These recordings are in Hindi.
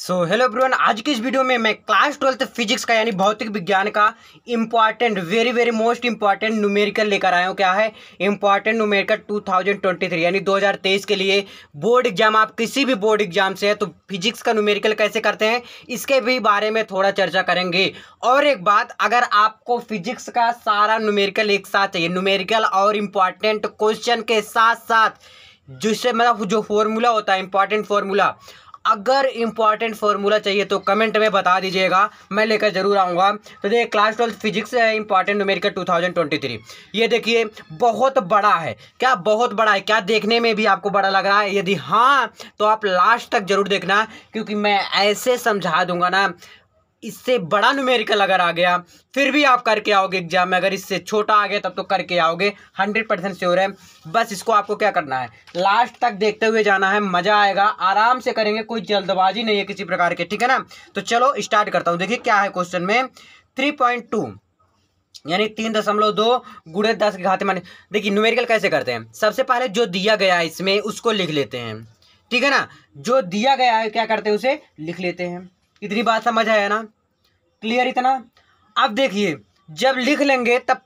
सो हेलो ब्रोन आज की इस वीडियो में मैं क्लास ट्वेल्थ फिजिक्स का यानी भौतिक विज्ञान का important very very most important numerical लेकर आया हूँ क्या है इंपॉर्टेंट न्यूमेरिकल 2023 यानी 2023 के लिए बोर्ड एग्जाम आप किसी भी बोर्ड एग्जाम से है तो फिजिक्स का न्यूमेरिकल कैसे करते हैं इसके भी बारे में थोड़ा चर्चा करेंगे और एक बात अगर आपको फिजिक्स का सारा न्यूमेरिकल एक साथ चाहिए न्यूमेरिकल और इम्पॉर्टेंट क्वेश्चन के साथ साथ जिससे मतलब जो फॉर्मूला होता है इंपॉर्टेंट फॉर्मूला अगर इंपॉर्टेंट फार्मूला चाहिए तो कमेंट में बता दीजिएगा मैं लेकर जरूर आऊँगा तो देखिए क्लास ट्वेल्थ फिजिक्स है इंपॉर्टेंट ट्वेंटी थ्री ये देखिए बहुत बड़ा है क्या बहुत बड़ा है क्या देखने में भी आपको बड़ा लग रहा है यदि हाँ तो आप लास्ट तक जरूर देखना क्योंकि मैं ऐसे समझा दूंगा ना इससे बड़ा न्यूमेरिकल अगर आ गया फिर भी आप करके आओगे एग्जाम में अगर इससे छोटा आ गया तब तो करके आओगे हंड्रेड परसेंट श्योर है बस इसको आपको क्या करना है लास्ट तक देखते हुए जाना है मज़ा आएगा आराम से करेंगे कोई जल्दबाजी नहीं है किसी प्रकार के ठीक है ना तो चलो स्टार्ट करता हूँ देखिए क्या है क्वेश्चन में थ्री पॉइंट टू यानी तीन दशमलव दो गुड़े दस के घाते माने देखिए न्यूमेरिकल कैसे करते हैं सबसे पहले जो दिया गया है इसमें उसको लिख लेते हैं ठीक है ना जो दिया गया है क्या करते हैं उसे लिख लेते हैं इतनी बात समझ आया ना क्लियर इतना अब देखिए जब लिख लेंगे तब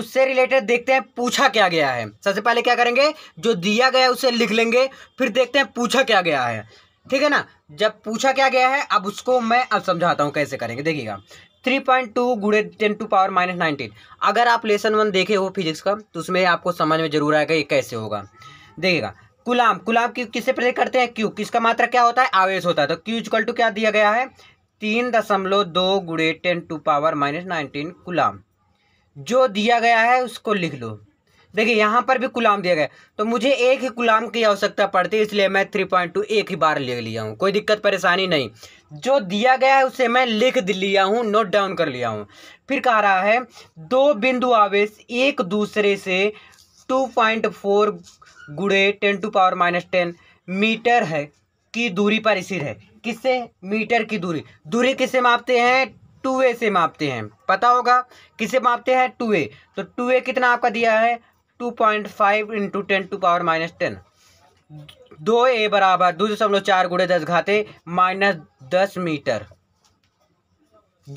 उससे रिलेटेड देखते हैं पूछा क्या गया है सबसे पहले क्या करेंगे जो दिया गया उसे लिख लेंगे फिर देखते हैं पूछा क्या गया है ठीक है ना जब पूछा क्या गया है अब उसको मैं अब समझाता हूँ कैसे करेंगे देखिएगा थ्री पॉइंट टू गुड़े ten to power minus nineteen अगर आप लेसन वन देखे हो फिजिक्स का तो उसमें आपको समझ में जरूर आएगा ये कैसे होगा देखिएगा कुलाम कुलाम क्यू किससे प्रेजेंट करते हैं क्यू किसका मात्रा क्या होता है आवेश होता है तो क्यू इजकल टू क्या दिया गया है तीन दशमलव दो गुड़े ten to power minus nineteen coulomb जो दिया गया है उसको लिख लो देखिए यहाँ पर भी गुलाम दिया गया तो मुझे एक ही गुलाम की आवश्यकता पड़ती है इसलिए मैं थ्री पॉइंट टू एक ही बार लिख लिया हूँ कोई दिक्कत परेशानी नहीं जो दिया गया है उसे मैं लिख लिया हूँ नोट डाउन कर लिया हूँ फिर कह रहा है दो बिंदु आवेश एक दूसरे से टू पॉइंट फोर गुड़े ten to power minus ten metre है की दूरी पर स्थिर है किससे मीटर की दूरी दूरी किससे मापते हैं टू ए से मापते हैं पता होगा किसे मापते हैं टू ए तो टू ए कितना आपका दिया है two point five into ten to power minus ten दो ए बराबर दो दशमलव चार गुड़े दस घाते माइनस दस मीटर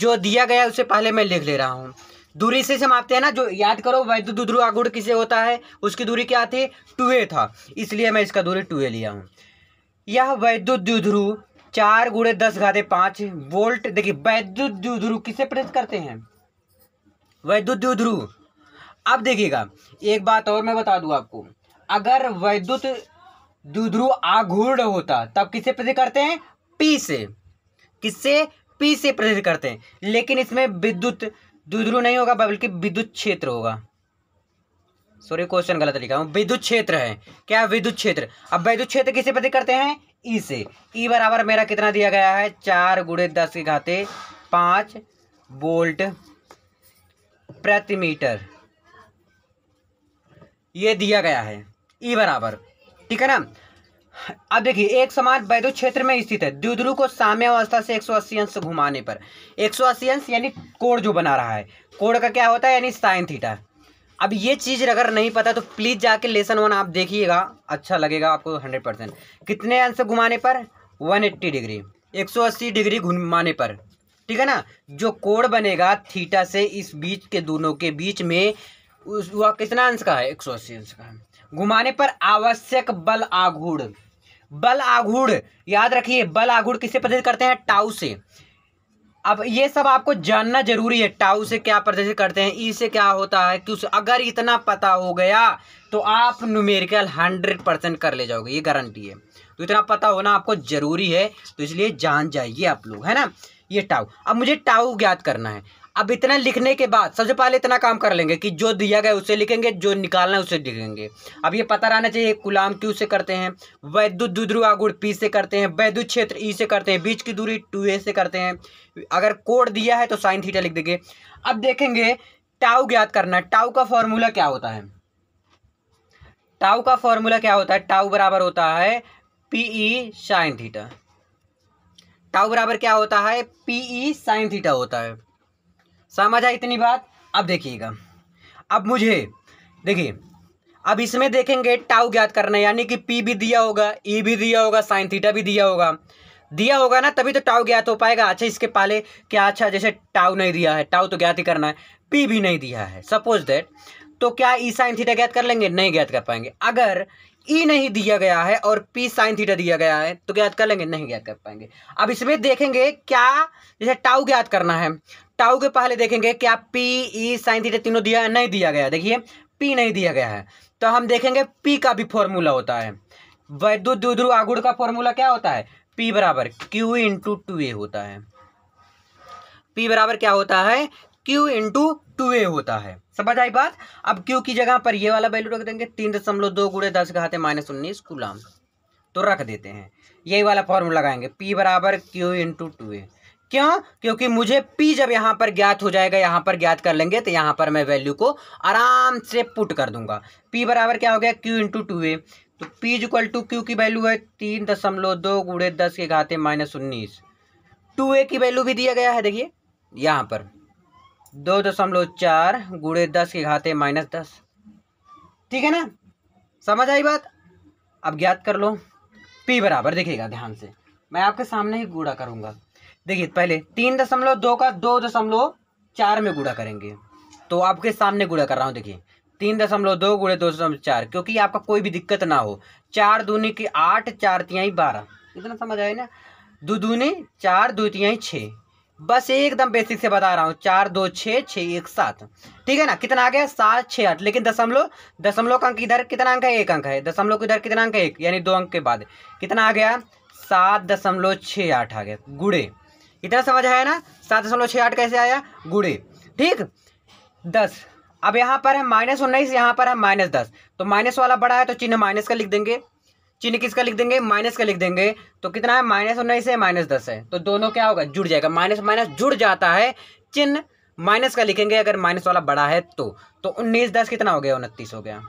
जो दिया गया उसे पहले मैं लिख ले रहा हूँ दूरी से समाप्त है ना जो याद करो वैद्युत ध्रुवागुण किसे होता है उसकी दूरी क्या थी टूए था इसलिए मैं इसका दूरी टूए लिया हूँ यह वैद्युत द्विध्रुव चार गुड़े दस घाते पांच वोल्ट देखिए वैद्युत द्विध्रुव किसे प्रेस करते हैं वैद्युत द्विध्रुव अब देखिएगा एक बात और मैं बता दू आपको अगर वैद्युत दुध्रु आघूर्ण होता तब किसे प्रेरित करते हैं पी से किससे पी से प्रेरित करते हैं लेकिन इसमें विद्युत द्विध्रु नहीं होगा बल्कि विद्युत क्षेत्र होगा सॉरी क्वेश्चन गलत लिखा हूँ विद्युत क्षेत्र है क्या विद्युत क्षेत्र अब विद्युत क्षेत्र किसे प्रति करते हैं ई e से ई e बराबर मेरा कितना दिया गया है चार गुड़े दस के घाते पाँच वोल्ट प्रति मीटर ये दिया गया है ई e बराबर ठीक है ना अब देखिए एक समान वैद्य क्षेत्र में स्थित है द्विध्रुव को साम्य अवस्था से 180 अंश घुमाने पर 180 अंश यानी कोण जो बना रहा है कोण का क्या होता है यानी साइन थीटा अब ये चीज़ अगर नहीं पता तो प्लीज़ जाके लेसन वन आप देखिएगा अच्छा लगेगा आपको हंड्रेड परसेंट कितने अंश घुमाने पर वन एट्टी डिग्री एक सौ अस्सी डिग्री घुमाने पर ठीक है ना जो कोण बनेगा थीटा से इस बीच के दोनों के बीच में वह कितना अंश का है एक सौ अस्सी अंश का है घुमाने पर आवश्यक बल आघूर्ण बल आघूड़ याद रखिए बल आघूड़ किसे प्रदर्शित करते हैं टाउ से अब ये सब आपको जानना जरूरी है टाउ से क्या प्रदर्शित करते हैं ई से क्या होता है क्यों अगर इतना पता हो गया तो आप न्यूमेरिकल हंड्रेड परसेंट कर ले जाओगे ये गारंटी है तो इतना पता होना आपको जरूरी है तो इसलिए जान जाइए आप लोग है ना ये टाउ अब मुझे टाउ ज्ञात करना है अब इतना लिखने के बाद सबसे पहले इतना काम कर लेंगे कि जो दिया गया उसे लिखेंगे जो निकालना है उसे लिखेंगे अब ये पता रहना चाहिए गुलाम क्यू से करते हैं वैद्युत दुद्रुआ गुड़ पी से करते हैं वैद्युत क्षेत्र ई से करते हैं बीच की दूरी टू ए से करते हैं अगर कोड दिया है तो साइन थीटा लिख देंगे अब देखेंगे टाउ ज्ञात करना टाउ का फॉर्मूला क्या होता है टाउ का फॉर्मूला क्या होता है टाउ बराबर होता है पीई साइन थीटा टाउ बराबर क्या होता है पीई साइन थीटा होता है समझ आई इतनी बात अब देखिएगा अब मुझे देखिए अब इसमें देखेंगे टाउ ज्ञात करना यानी कि पी भी दिया होगा ई e भी दिया होगा साइन थीटा भी दिया होगा दिया होगा ना तभी तो टाउ ज्ञात हो पाएगा अच्छा इसके पहले क्या अच्छा जैसे टाउ नहीं दिया है टाउ तो ज्ञात ही करना है पी भी नहीं दिया है सपोज दैट तो क्या ई साइन थीटा ज्ञात कर लेंगे नहीं ज्ञात कर पाएंगे अगर ई e नहीं दिया गया है और पी साइन थीटा दिया गया है तो ज्ञात कर लेंगे नहीं ज्ञात कर पाएंगे अब इसमें देखेंगे क्या जैसे टाउ ज्ञात करना है टाउ के पहले देखेंगे क्या पी ई साइन थीटा तीनों दिया नहीं दिया गया देखिए पी नहीं दिया गया है तो हम देखेंगे पी का भी फॉर्मूला होता है वैद्युत दुध्रु आगुड़ का फॉर्मूला क्या होता है पी बराबर क्यू इंटू टू ए होता है पी बराबर क्या होता है क्यू इंटू टू ए होता है समझ आई बात अब क्यू की जगह पर ये वाला वैल्यू रख देंगे तीन दशमलव दो गुड़े दस घाते माइनस उन्नीस कुलाम तो रख देते हैं यही वाला फॉर्मूला लगाएंगे पी बराबर क्यू इंटू टू ए क्यों क्योंकि मुझे पी जब यहाँ पर ज्ञात हो जाएगा यहाँ पर ज्ञात कर लेंगे तो यहाँ पर मैं वैल्यू को आराम से पुट कर दूंगा पी बराबर क्या हो गया क्यू इंटू टू ए तो P इक्वल टू क्यू की वैल्यू है तीन दशमलव दो गुड़े दस के घाते माइनस उन्नीस टू ए की वैल्यू भी दिया गया है देखिए यहाँ पर दो दशमलव चार गुड़े दस के घाते माइनस दस ठीक है ना समझ आई बात अब ज्ञात कर लो पी बराबर देखिएगा ध्यान से मैं आपके सामने ही गुड़ा करूँगा देखिए पहले तीन दशमलव दो का दो दशमलव चार में गुड़ा करेंगे तो आपके सामने गुड़ा कर रहा हूँ देखिए तीन दशमलव दो गुड़े दो दशमलव चार क्योंकि आपका कोई भी दिक्कत ना हो चार दूनी की आठ चार तिहाई बारह इतना समझ आए ना दो दूनी चार दो तिहाई छः बस एकदम बेसिक से बता रहा हूँ चार दो छः छः एक सात ठीक है ना कितना आ गया सात छः आठ लेकिन दशमलव दशमलव का अंक इधर कितना अंक है एक अंक है दशमलव के इधर कितना अंक है एक यानी दो अंक के बाद कितना आ गया सात दशमलव छः आठ आ गया गुड़े इतना समझ आया ना सात दशमलव छः आठ कैसे आया गुड़े ठीक दस अब यहाँ पर है माइनस उन्नीस यहाँ पर है माइनस दस तो माइनस वाला बड़ा है तो चिन्ह माइनस का लिख देंगे चिन्ह किसका लिख देंगे माइनस का लिख देंगे तो कितना है माइनस उन्नीस है माइनस दस है तो दोनों क्या होगा जुड़ जाएगा माइनस माइनस जुड़ जाता है चिन्ह माइनस का लिखेंगे अगर माइनस वाला बड़ा है तो तो उन्नीस दस कितना हो गया उनतीस हो गया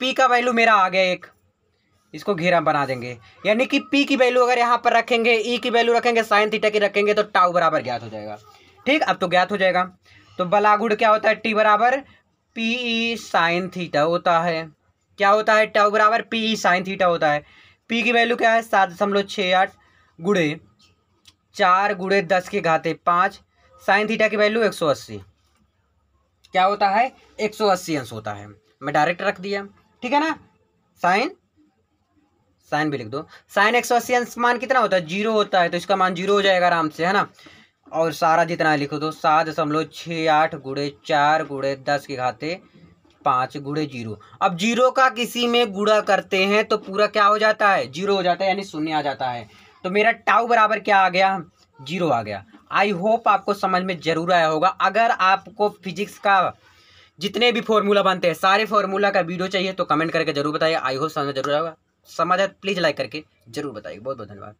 पी का वैल्यू मेरा आ गया एक इसको घेरा बना देंगे यानी कि पी की वैल्यू अगर यहाँ पर रखेंगे ई e की वैल्यू रखेंगे साइन थीटा की रखेंगे तो टाउ बराबर ज्ञात हो जाएगा ठीक अब तो ज्ञात हो जाएगा तो बलागुड़ क्या होता है टी बराबर पी ई साइन थीटा होता है क्या होता है टाउ बराबर पी ई साइन थीटा होता है पी की वैल्यू क्या है सात दशमलव छः आठ गुड़े चार गुड़े दस के घाते पाँच साइन थीटा की वैल्यू एक सौ अस्सी क्या होता है एक सौ अस्सी अंश होता है मैं डायरेक्ट रख दिया ठीक है ना साइन साइन भी लिख दो साइन एक सौ अस्सी मान कितना होता है जीरो होता है तो इसका मान जीरो हो जाएगा आराम से है ना और सारा जितना लिखो तो सात दशमलव छः आठ गुड़े चार गुड़े दस के घाते पाँच गुड़े जीरो अब जीरो का किसी में गुड़ा करते हैं तो पूरा क्या हो जाता है जीरो हो जाता है यानी शून्य आ जाता है तो मेरा टाउ बराबर क्या आ गया जीरो आ गया आई होप आपको समझ में ज़रूर आया होगा अगर आपको फिजिक्स का जितने भी फॉर्मूला बनते हैं सारे फॉर्मूला का वीडियो चाहिए तो कमेंट करके जरूर बताइए आई होप समझ में जरूर आएगा समझ आए प्लीज़ लाइक करके जरूर बताइए बहुत बहुत धन्यवाद